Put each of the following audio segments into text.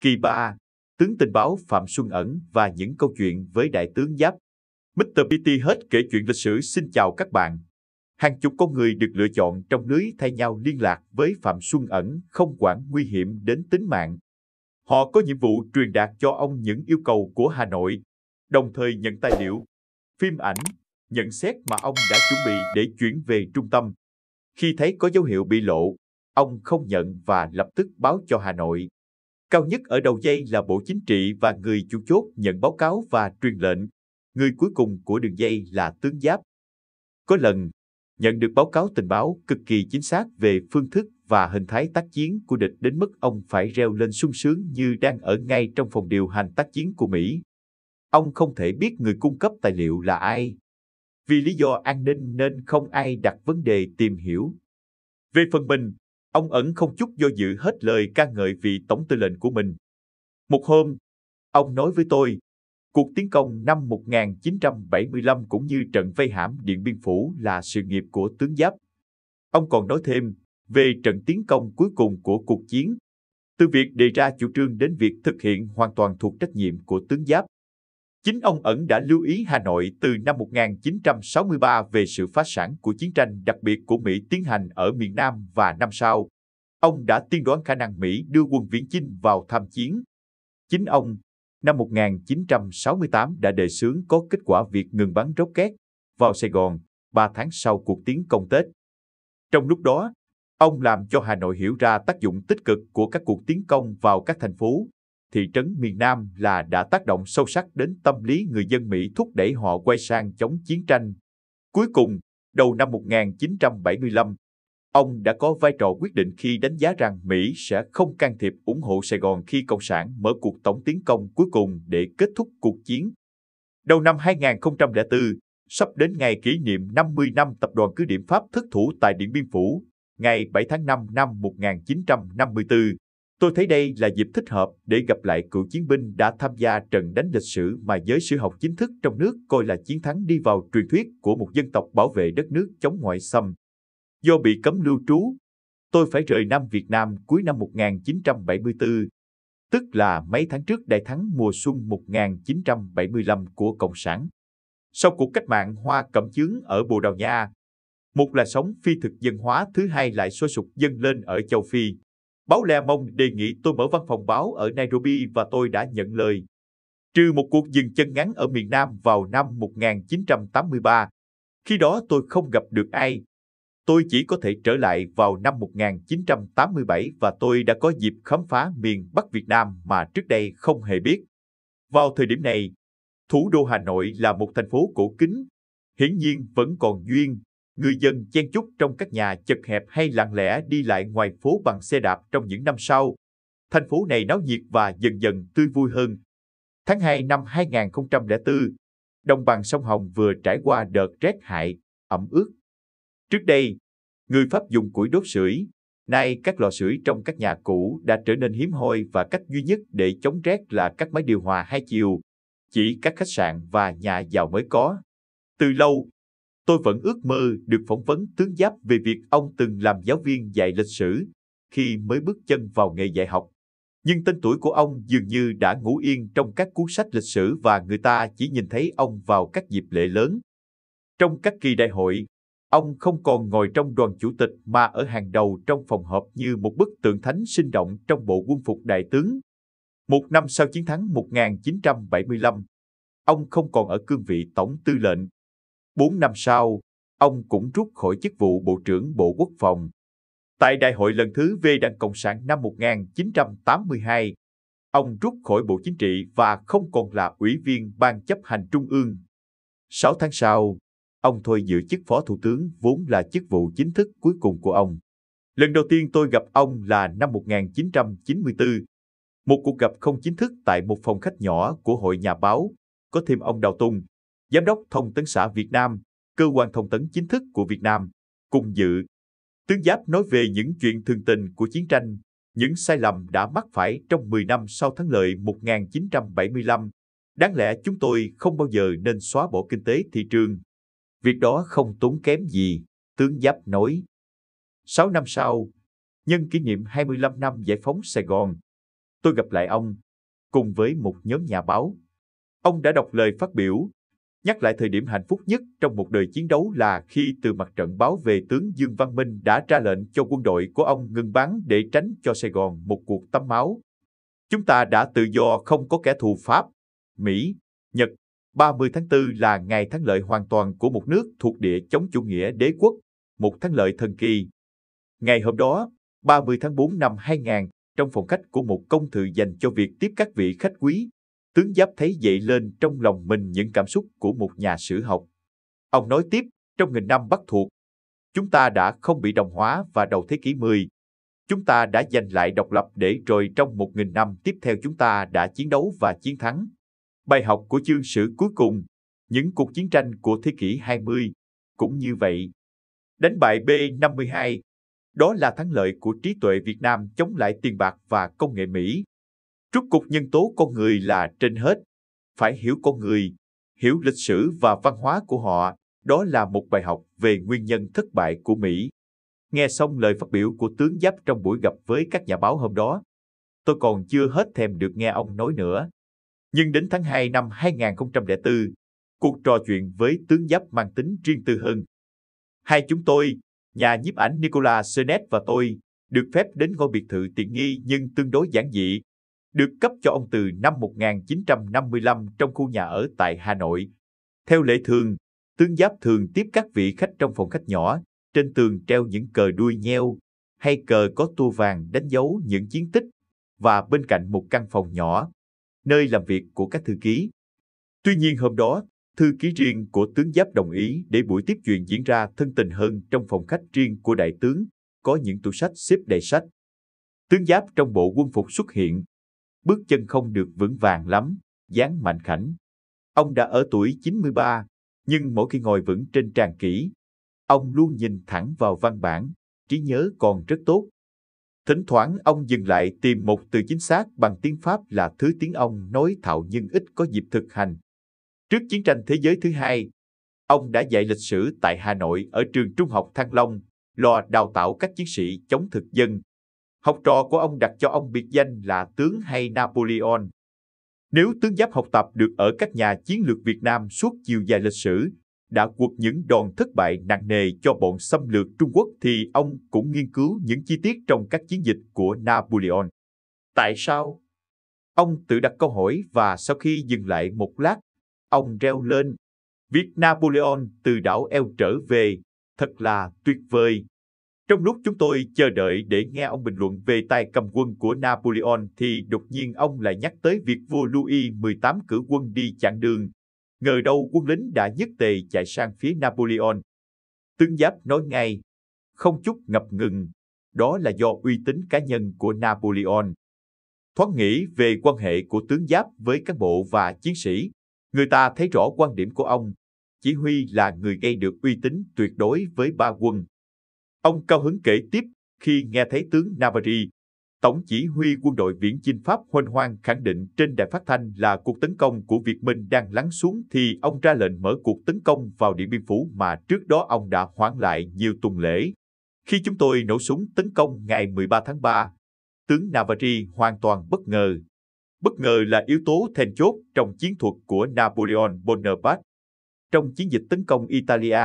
Kỳ 3, tướng tình báo Phạm Xuân Ẩn và những câu chuyện với đại tướng Giáp. Mr. PT hết kể chuyện lịch sử xin chào các bạn. Hàng chục con người được lựa chọn trong lưới thay nhau liên lạc với Phạm Xuân Ẩn không quản nguy hiểm đến tính mạng. Họ có nhiệm vụ truyền đạt cho ông những yêu cầu của Hà Nội, đồng thời nhận tài liệu, phim ảnh, nhận xét mà ông đã chuẩn bị để chuyển về trung tâm. Khi thấy có dấu hiệu bị lộ, ông không nhận và lập tức báo cho Hà Nội. Cao nhất ở đầu dây là Bộ Chính trị và người chủ chốt nhận báo cáo và truyền lệnh. Người cuối cùng của đường dây là tướng giáp. Có lần, nhận được báo cáo tình báo cực kỳ chính xác về phương thức và hình thái tác chiến của địch đến mức ông phải reo lên sung sướng như đang ở ngay trong phòng điều hành tác chiến của Mỹ. Ông không thể biết người cung cấp tài liệu là ai. Vì lý do an ninh nên không ai đặt vấn đề tìm hiểu. Về phần mình, Ông ẩn không chút do dự hết lời ca ngợi vị tổng tư lệnh của mình. Một hôm, ông nói với tôi, cuộc tiến công năm 1975 cũng như trận vây hãm Điện Biên Phủ là sự nghiệp của tướng Giáp. Ông còn nói thêm về trận tiến công cuối cùng của cuộc chiến. Từ việc đề ra chủ trương đến việc thực hiện hoàn toàn thuộc trách nhiệm của tướng Giáp. Chính ông ẩn đã lưu ý Hà Nội từ năm 1963 về sự phá sản của chiến tranh đặc biệt của Mỹ tiến hành ở miền Nam và năm sau, ông đã tiên đoán khả năng Mỹ đưa quân viễn chinh vào tham chiến. Chính ông, năm 1968 đã đề xướng có kết quả việc ngừng bắn rocket vào Sài Gòn 3 tháng sau cuộc tiến công Tết. Trong lúc đó, ông làm cho Hà Nội hiểu ra tác dụng tích cực của các cuộc tiến công vào các thành phố thị trấn miền Nam là đã tác động sâu sắc đến tâm lý người dân Mỹ thúc đẩy họ quay sang chống chiến tranh. Cuối cùng, đầu năm 1975, ông đã có vai trò quyết định khi đánh giá rằng Mỹ sẽ không can thiệp ủng hộ Sài Gòn khi Cộng sản mở cuộc tổng tiến công cuối cùng để kết thúc cuộc chiến. Đầu năm 2004, sắp đến ngày kỷ niệm 50 năm tập đoàn cứ điểm Pháp thất thủ tại Điện Biên Phủ, ngày 7 tháng 5 năm 1954, Tôi thấy đây là dịp thích hợp để gặp lại cựu chiến binh đã tham gia trận đánh lịch sử mà giới sử học chính thức trong nước coi là chiến thắng đi vào truyền thuyết của một dân tộc bảo vệ đất nước chống ngoại xâm. Do bị cấm lưu trú, tôi phải rời Nam Việt Nam cuối năm 1974, tức là mấy tháng trước đại thắng mùa xuân 1975 của Cộng sản. Sau cuộc cách mạng Hoa Cẩm Chướng ở Bồ Đào Nha, một là sống phi thực dân hóa, thứ hai lại sôi sục dâng lên ở châu Phi. Báo Le Monde đề nghị tôi mở văn phòng báo ở Nairobi và tôi đã nhận lời. Trừ một cuộc dừng chân ngắn ở miền Nam vào năm 1983, khi đó tôi không gặp được ai. Tôi chỉ có thể trở lại vào năm 1987 và tôi đã có dịp khám phá miền Bắc Việt Nam mà trước đây không hề biết. Vào thời điểm này, thủ đô Hà Nội là một thành phố cổ kính, hiển nhiên vẫn còn duyên người dân chen chúc trong các nhà chật hẹp hay lặng lẽ đi lại ngoài phố bằng xe đạp trong những năm sau. Thành phố này náo nhiệt và dần dần tươi vui hơn. Tháng 2 năm 2004, đồng bằng sông Hồng vừa trải qua đợt rét hại, ẩm ướt. Trước đây, người Pháp dùng củi đốt sưởi, nay các lò sưởi trong các nhà cũ đã trở nên hiếm hoi và cách duy nhất để chống rét là các máy điều hòa hai chiều, chỉ các khách sạn và nhà giàu mới có. Từ lâu, tôi vẫn ước mơ được phỏng vấn tướng giáp về việc ông từng làm giáo viên dạy lịch sử khi mới bước chân vào nghề dạy học. Nhưng tên tuổi của ông dường như đã ngủ yên trong các cuốn sách lịch sử và người ta chỉ nhìn thấy ông vào các dịp lễ lớn. Trong các kỳ đại hội, ông không còn ngồi trong đoàn chủ tịch mà ở hàng đầu trong phòng họp như một bức tượng thánh sinh động trong bộ quân phục đại tướng. Một năm sau chiến thắng 1975, ông không còn ở cương vị tổng tư lệnh 4 năm sau, ông cũng rút khỏi chức vụ Bộ trưởng Bộ Quốc phòng. Tại đại hội lần thứ V Đảng Cộng sản năm 1982, ông rút khỏi Bộ Chính trị và không còn là ủy viên Ban chấp hành Trung ương. 6 tháng sau, ông thôi giữ chức Phó Thủ tướng vốn là chức vụ chính thức cuối cùng của ông. Lần đầu tiên tôi gặp ông là năm 1994, một cuộc gặp không chính thức tại một phòng khách nhỏ của hội nhà báo, có thêm ông Đào Tùng, Giám đốc Thông tấn xã Việt Nam, cơ quan thông tấn chính thức của Việt Nam, cùng dự. Tướng Giáp nói về những chuyện thường tình của chiến tranh, những sai lầm đã mắc phải trong 10 năm sau thắng lợi 1975. Đáng lẽ chúng tôi không bao giờ nên xóa bỏ kinh tế thị trường. Việc đó không tốn kém gì, tướng Giáp nói. Sáu năm sau, nhân kỷ niệm 25 năm giải phóng Sài Gòn, tôi gặp lại ông cùng với một nhóm nhà báo. Ông đã đọc lời phát biểu Nhắc lại thời điểm hạnh phúc nhất trong một đời chiến đấu là khi từ mặt trận báo về tướng Dương Văn Minh đã ra lệnh cho quân đội của ông ngừng bắn để tránh cho Sài Gòn một cuộc tắm máu. Chúng ta đã tự do không có kẻ thù Pháp, Mỹ, Nhật. 30 tháng 4 là ngày thắng lợi hoàn toàn của một nước thuộc địa chống chủ nghĩa đế quốc, một thắng lợi thần kỳ. Ngày hôm đó, 30 tháng 4 năm 2000, trong phòng khách của một công thự dành cho việc tiếp các vị khách quý, Tướng Giáp thấy dậy lên trong lòng mình những cảm xúc của một nhà sử học. Ông nói tiếp, trong nghìn năm bắt thuộc, chúng ta đã không bị đồng hóa và đầu thế kỷ 10. Chúng ta đã giành lại độc lập để rồi trong một nghìn năm tiếp theo chúng ta đã chiến đấu và chiến thắng. Bài học của chương sử cuối cùng, những cuộc chiến tranh của thế kỷ 20, cũng như vậy. Đánh bại B-52, đó là thắng lợi của trí tuệ Việt Nam chống lại tiền bạc và công nghệ Mỹ trước cục nhân tố con người là trên hết. Phải hiểu con người, hiểu lịch sử và văn hóa của họ, đó là một bài học về nguyên nhân thất bại của Mỹ. Nghe xong lời phát biểu của tướng Giáp trong buổi gặp với các nhà báo hôm đó, tôi còn chưa hết thèm được nghe ông nói nữa. Nhưng đến tháng 2 năm 2004, cuộc trò chuyện với tướng Giáp mang tính riêng tư hơn. Hai chúng tôi, nhà nhiếp ảnh Nicola Senet và tôi, được phép đến ngôi biệt thự tiện nghi nhưng tương đối giản dị được cấp cho ông từ năm 1955 trong khu nhà ở tại Hà Nội. Theo lệ thường, tướng giáp thường tiếp các vị khách trong phòng khách nhỏ, trên tường treo những cờ đuôi nheo hay cờ có tua vàng đánh dấu những chiến tích và bên cạnh một căn phòng nhỏ, nơi làm việc của các thư ký. Tuy nhiên hôm đó, thư ký riêng của tướng giáp đồng ý để buổi tiếp chuyện diễn ra thân tình hơn trong phòng khách riêng của đại tướng, có những tủ sách xếp đầy sách. Tướng giáp trong bộ quân phục xuất hiện, bước chân không được vững vàng lắm, dáng mạnh khảnh. Ông đã ở tuổi 93, nhưng mỗi khi ngồi vững trên tràng kỹ, ông luôn nhìn thẳng vào văn bản, trí nhớ còn rất tốt. Thỉnh thoảng ông dừng lại tìm một từ chính xác bằng tiếng Pháp là thứ tiếng ông nói thạo nhưng ít có dịp thực hành. Trước chiến tranh thế giới thứ hai, ông đã dạy lịch sử tại Hà Nội ở trường Trung học Thăng Long, lo đào tạo các chiến sĩ chống thực dân học trò của ông đặt cho ông biệt danh là tướng hay Napoleon. Nếu tướng giáp học tập được ở các nhà chiến lược Việt Nam suốt chiều dài lịch sử, đã cuộc những đòn thất bại nặng nề cho bọn xâm lược Trung Quốc thì ông cũng nghiên cứu những chi tiết trong các chiến dịch của Napoleon. Tại sao? Ông tự đặt câu hỏi và sau khi dừng lại một lát, ông reo lên. Việc Napoleon từ đảo eo trở về thật là tuyệt vời trong lúc chúng tôi chờ đợi để nghe ông bình luận về tay cầm quân của Napoleon thì đột nhiên ông lại nhắc tới việc vua Louis XVIII cử quân đi chặn đường. Ngờ đâu quân lính đã nhất tề chạy sang phía Napoleon. Tướng Giáp nói ngay, không chút ngập ngừng, đó là do uy tín cá nhân của Napoleon. Thoát nghĩ về quan hệ của tướng Giáp với cán bộ và chiến sĩ, người ta thấy rõ quan điểm của ông. Chỉ huy là người gây được uy tín tuyệt đối với ba quân Ông cao hứng kể tiếp khi nghe thấy tướng Navarre, tổng chỉ huy quân đội viễn chinh Pháp hoan hoang khẳng định trên đài phát thanh là cuộc tấn công của Việt Minh đang lắng xuống thì ông ra lệnh mở cuộc tấn công vào Điện Biên Phủ mà trước đó ông đã hoãn lại nhiều tuần lễ. Khi chúng tôi nổ súng tấn công ngày 13 tháng 3, tướng Navarre hoàn toàn bất ngờ. Bất ngờ là yếu tố then chốt trong chiến thuật của Napoleon Bonaparte. Trong chiến dịch tấn công Italia,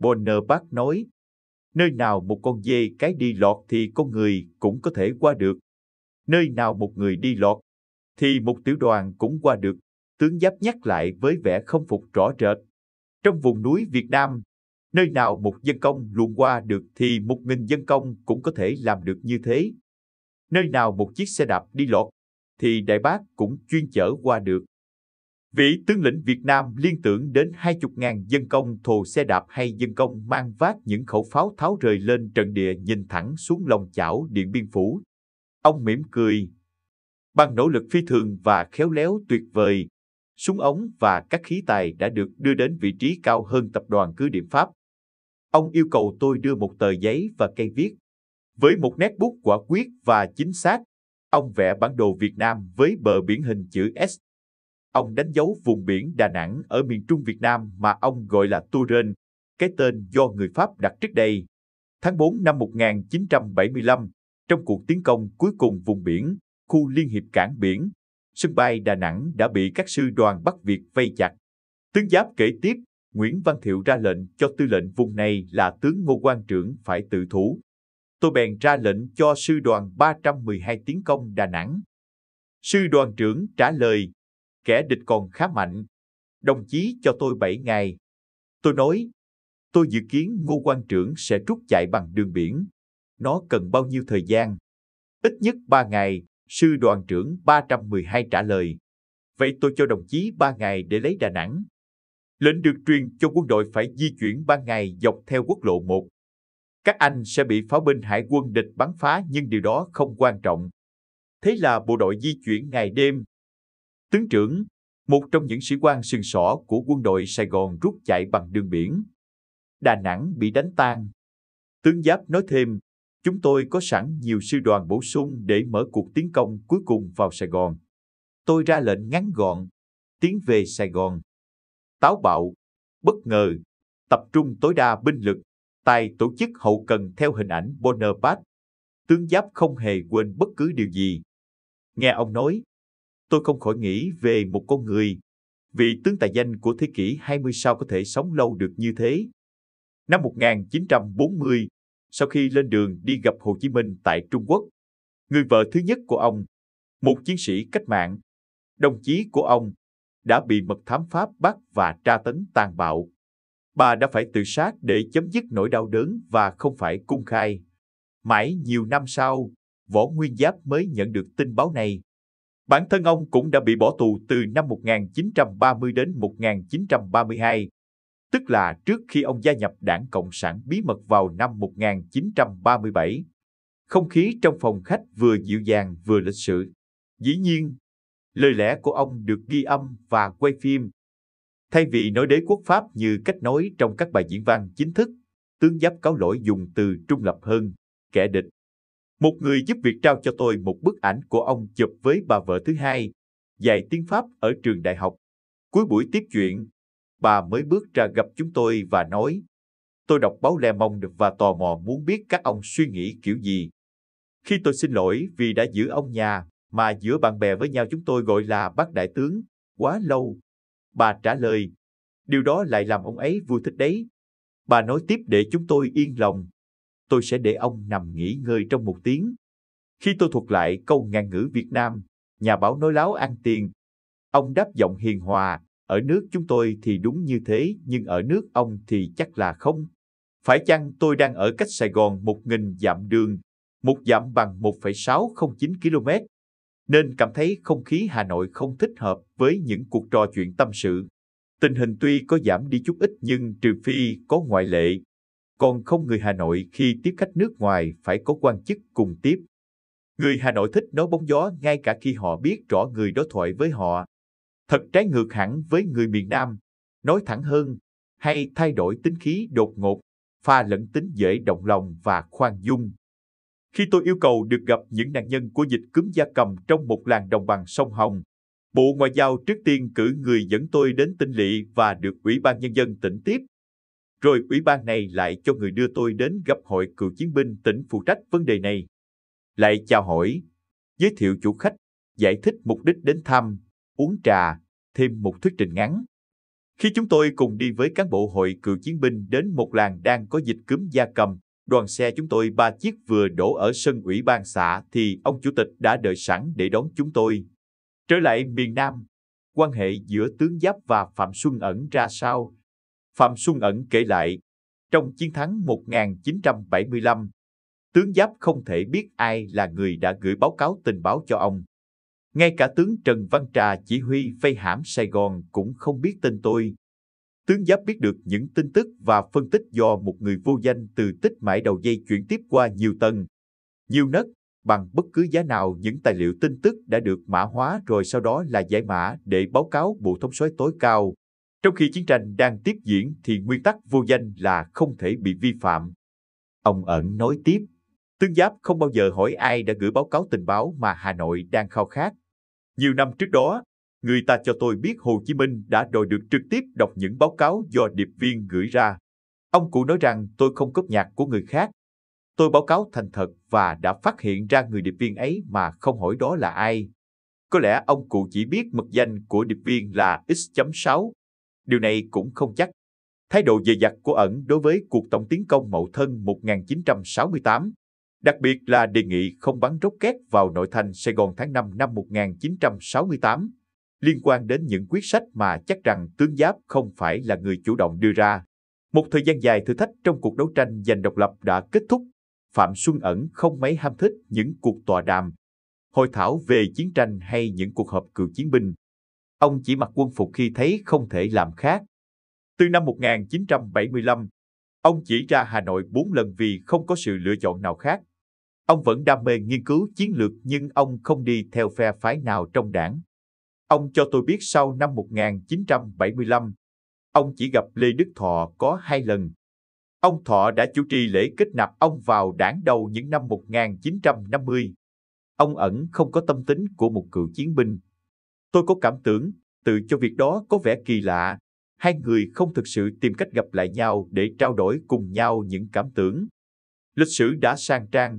Bonaparte nói, Nơi nào một con dê cái đi lọt thì con người cũng có thể qua được. Nơi nào một người đi lọt thì một tiểu đoàn cũng qua được. Tướng Giáp nhắc lại với vẻ không phục rõ rệt. Trong vùng núi Việt Nam, nơi nào một dân công luồn qua được thì một nghìn dân công cũng có thể làm được như thế. Nơi nào một chiếc xe đạp đi lọt thì đại bác cũng chuyên chở qua được. Vị tướng lĩnh Việt Nam liên tưởng đến 20.000 dân công thồ xe đạp hay dân công mang vác những khẩu pháo tháo rời lên trận địa nhìn thẳng xuống lòng chảo Điện Biên Phủ. Ông mỉm cười. Bằng nỗ lực phi thường và khéo léo tuyệt vời, súng ống và các khí tài đã được đưa đến vị trí cao hơn tập đoàn cứ điểm Pháp. Ông yêu cầu tôi đưa một tờ giấy và cây viết. Với một nét bút quả quyết và chính xác, ông vẽ bản đồ Việt Nam với bờ biển hình chữ S Ông đánh dấu vùng biển Đà Nẵng ở miền Trung Việt Nam mà ông gọi là Tu-rên, cái tên do người Pháp đặt trước đây. Tháng 4 năm 1975, trong cuộc tiến công cuối cùng vùng biển, khu Liên hiệp cảng biển, sân bay Đà Nẵng đã bị các sư đoàn Bắc Việt vây chặt. Tướng Giáp kể tiếp, Nguyễn Văn Thiệu ra lệnh cho tư lệnh vùng này là tướng Ngô Quang Trưởng phải tự thủ. Tôi bèn ra lệnh cho sư đoàn 312 tiến công Đà Nẵng. Sư đoàn trưởng trả lời, kẻ địch còn khá mạnh. Đồng chí cho tôi 7 ngày. Tôi nói, tôi dự kiến ngô quan trưởng sẽ rút chạy bằng đường biển. Nó cần bao nhiêu thời gian? Ít nhất 3 ngày, sư đoàn trưởng 312 trả lời. Vậy tôi cho đồng chí 3 ngày để lấy Đà Nẵng. Lệnh được truyền cho quân đội phải di chuyển ban ngày dọc theo quốc lộ 1. Các anh sẽ bị pháo binh hải quân địch bắn phá nhưng điều đó không quan trọng. Thế là bộ đội di chuyển ngày đêm Tướng trưởng, một trong những sĩ quan sừng sỏ của quân đội Sài Gòn rút chạy bằng đường biển. Đà Nẵng bị đánh tan. Tướng Giáp nói thêm, chúng tôi có sẵn nhiều sư đoàn bổ sung để mở cuộc tiến công cuối cùng vào Sài Gòn. Tôi ra lệnh ngắn gọn, tiến về Sài Gòn. Táo bạo, bất ngờ, tập trung tối đa binh lực, tài tổ chức hậu cần theo hình ảnh Bonaparte. Tướng Giáp không hề quên bất cứ điều gì. Nghe ông nói, tôi không khỏi nghĩ về một con người, vị tướng tài danh của thế kỷ 20 sao có thể sống lâu được như thế. Năm 1940, sau khi lên đường đi gặp Hồ Chí Minh tại Trung Quốc, người vợ thứ nhất của ông, một chiến sĩ cách mạng, đồng chí của ông, đã bị mật thám Pháp bắt và tra tấn tàn bạo. Bà đã phải tự sát để chấm dứt nỗi đau đớn và không phải cung khai. Mãi nhiều năm sau, Võ Nguyên Giáp mới nhận được tin báo này. Bản thân ông cũng đã bị bỏ tù từ năm 1930 đến 1932, tức là trước khi ông gia nhập đảng Cộng sản bí mật vào năm 1937. Không khí trong phòng khách vừa dịu dàng vừa lịch sự. Dĩ nhiên, lời lẽ của ông được ghi âm và quay phim. Thay vì nói đế quốc Pháp như cách nói trong các bài diễn văn chính thức, tướng giáp cáo lỗi dùng từ trung lập hơn, kẻ địch, một người giúp việc trao cho tôi một bức ảnh của ông chụp với bà vợ thứ hai, dạy tiếng Pháp ở trường đại học. Cuối buổi tiếp chuyện, bà mới bước ra gặp chúng tôi và nói, tôi đọc báo Le Monde và tò mò muốn biết các ông suy nghĩ kiểu gì. Khi tôi xin lỗi vì đã giữ ông nhà mà giữa bạn bè với nhau chúng tôi gọi là bác đại tướng, quá lâu. Bà trả lời, điều đó lại làm ông ấy vui thích đấy. Bà nói tiếp để chúng tôi yên lòng tôi sẽ để ông nằm nghỉ ngơi trong một tiếng. Khi tôi thuật lại câu ngàn ngữ Việt Nam, nhà báo nói láo ăn tiền. Ông đáp giọng hiền hòa, ở nước chúng tôi thì đúng như thế, nhưng ở nước ông thì chắc là không. Phải chăng tôi đang ở cách Sài Gòn một nghìn dặm đường, một dặm bằng 1,609 km, nên cảm thấy không khí Hà Nội không thích hợp với những cuộc trò chuyện tâm sự. Tình hình tuy có giảm đi chút ít nhưng trừ phi có ngoại lệ, còn không người Hà Nội khi tiếp khách nước ngoài phải có quan chức cùng tiếp. Người Hà Nội thích nói bóng gió ngay cả khi họ biết rõ người đối thoại với họ. Thật trái ngược hẳn với người miền Nam, nói thẳng hơn, hay thay đổi tính khí đột ngột, pha lẫn tính dễ động lòng và khoan dung. Khi tôi yêu cầu được gặp những nạn nhân của dịch cúm da cầm trong một làng đồng bằng sông Hồng, Bộ Ngoại giao trước tiên cử người dẫn tôi đến Tinh Lị và được Ủy ban Nhân dân tỉnh tiếp rồi ủy ban này lại cho người đưa tôi đến gặp hội cựu chiến binh tỉnh phụ trách vấn đề này. Lại chào hỏi, giới thiệu chủ khách, giải thích mục đích đến thăm, uống trà, thêm một thuyết trình ngắn. Khi chúng tôi cùng đi với cán bộ hội cựu chiến binh đến một làng đang có dịch cúm da cầm, đoàn xe chúng tôi ba chiếc vừa đổ ở sân ủy ban xã thì ông chủ tịch đã đợi sẵn để đón chúng tôi. Trở lại miền Nam, quan hệ giữa tướng Giáp và Phạm Xuân ẩn ra sao Phạm Xuân Ẩn kể lại, trong chiến thắng 1975, tướng Giáp không thể biết ai là người đã gửi báo cáo tình báo cho ông. Ngay cả tướng Trần Văn Trà chỉ huy vây hãm Sài Gòn cũng không biết tên tôi. Tướng Giáp biết được những tin tức và phân tích do một người vô danh từ tích mãi đầu dây chuyển tiếp qua nhiều tầng, nhiều nấc bằng bất cứ giá nào những tài liệu tin tức đã được mã hóa rồi sau đó là giải mã để báo cáo Bộ Thống soái tối cao, trong khi chiến tranh đang tiếp diễn thì nguyên tắc vô danh là không thể bị vi phạm. Ông Ẩn nói tiếp, Tướng Giáp không bao giờ hỏi ai đã gửi báo cáo tình báo mà Hà Nội đang khao khát. Nhiều năm trước đó, người ta cho tôi biết Hồ Chí Minh đã đòi được trực tiếp đọc những báo cáo do điệp viên gửi ra. Ông cụ nói rằng tôi không cướp nhạc của người khác. Tôi báo cáo thành thật và đã phát hiện ra người điệp viên ấy mà không hỏi đó là ai. Có lẽ ông cụ chỉ biết mật danh của điệp viên là X.6 điều này cũng không chắc. Thái độ dè dặt của ẩn đối với cuộc tổng tiến công Mậu Thân 1968, đặc biệt là đề nghị không bắn rocket vào nội thành Sài Gòn tháng 5 năm 1968, liên quan đến những quyết sách mà chắc rằng tướng Giáp không phải là người chủ động đưa ra. Một thời gian dài thử thách trong cuộc đấu tranh giành độc lập đã kết thúc. Phạm Xuân Ẩn không mấy ham thích những cuộc tọa đàm, hội thảo về chiến tranh hay những cuộc họp cựu chiến binh. Ông chỉ mặc quân phục khi thấy không thể làm khác. Từ năm 1975, ông chỉ ra Hà Nội 4 lần vì không có sự lựa chọn nào khác. Ông vẫn đam mê nghiên cứu chiến lược nhưng ông không đi theo phe phái nào trong đảng. Ông cho tôi biết sau năm 1975, ông chỉ gặp Lê Đức Thọ có hai lần. Ông Thọ đã chủ trì lễ kết nạp ông vào đảng đầu những năm 1950. Ông ẩn không có tâm tính của một cựu chiến binh. Tôi có cảm tưởng, tự cho việc đó có vẻ kỳ lạ. Hai người không thực sự tìm cách gặp lại nhau để trao đổi cùng nhau những cảm tưởng. Lịch sử đã sang trang,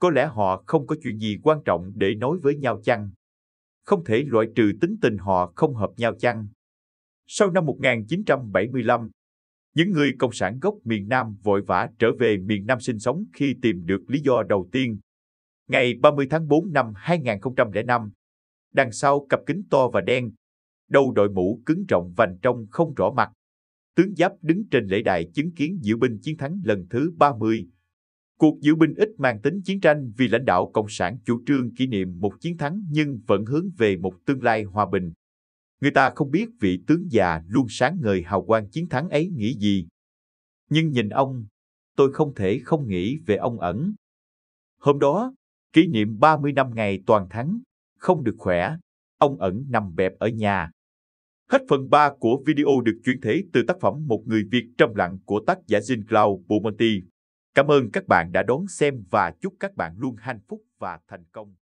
có lẽ họ không có chuyện gì quan trọng để nói với nhau chăng? Không thể loại trừ tính tình họ không hợp nhau chăng? Sau năm 1975, những người cộng sản gốc miền Nam vội vã trở về miền Nam sinh sống khi tìm được lý do đầu tiên. Ngày 30 tháng 4 năm 2005, đằng sau cặp kính to và đen, đầu đội mũ cứng rộng vành trong không rõ mặt. Tướng Giáp đứng trên lễ đài chứng kiến diễu binh chiến thắng lần thứ 30. Cuộc diễu binh ít mang tính chiến tranh vì lãnh đạo Cộng sản chủ trương kỷ niệm một chiến thắng nhưng vẫn hướng về một tương lai hòa bình. Người ta không biết vị tướng già luôn sáng ngời hào quang chiến thắng ấy nghĩ gì. Nhưng nhìn ông, tôi không thể không nghĩ về ông ẩn. Hôm đó, kỷ niệm 30 năm ngày toàn thắng, không được khỏe, ông ẩn nằm bẹp ở nhà. Hết phần 3 của video được chuyển thể từ tác phẩm Một người Việt trầm lặng của tác giả Jean Claude Beaumonti. Cảm ơn các bạn đã đón xem và chúc các bạn luôn hạnh phúc và thành công.